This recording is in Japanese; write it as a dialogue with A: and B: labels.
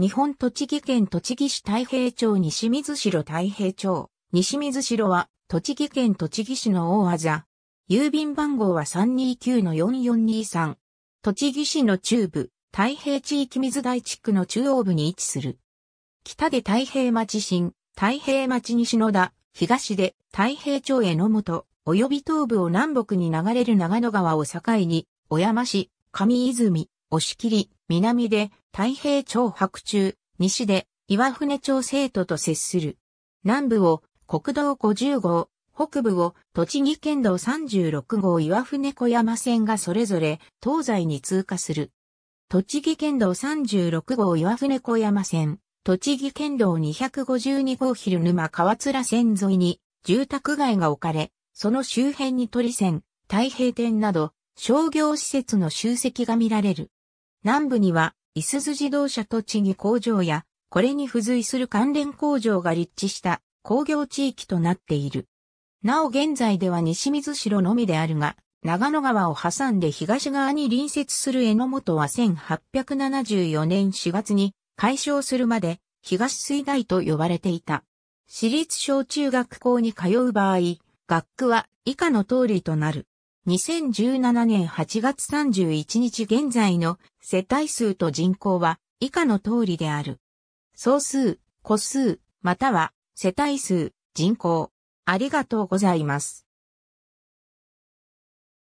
A: 日本栃
B: 木県栃木市太平町西水城太平町。西水城は、栃木県栃木市の大技。郵便番号は329-4423。栃木市の中部、太平地域水大地区の中央部に位置する。北で太平町新、太平町西野田、東で太平町江の本、及び東部を南北に流れる長野川を境に、小山市、上泉、押切、南で太平町白中、西で岩船町生徒と接する。南部を国道50号、北部を栃木県道36号岩船小山線がそれぞれ東西に通過する。栃木県道36号岩船小山線、栃木県道252号昼沼川面線沿いに住宅街が置かれ、その周辺に鳥線、太平店など商業施設の集積が見られる。南部には、いすゞ自動車栃木工場や、これに付随する関連工場が立地した工業地域となっている。なお現在では西水城のみであるが、長野川を挟んで東側に隣接する江ノ本は1874年4月に解消するまで東水大と呼ばれていた。私立小中学校に通う場合、学区は以下の通りとなる。2017年8月31日現在の世帯数と人口は以下の通りである。総数、個数、または世帯数、人口。ありがと
A: うございます。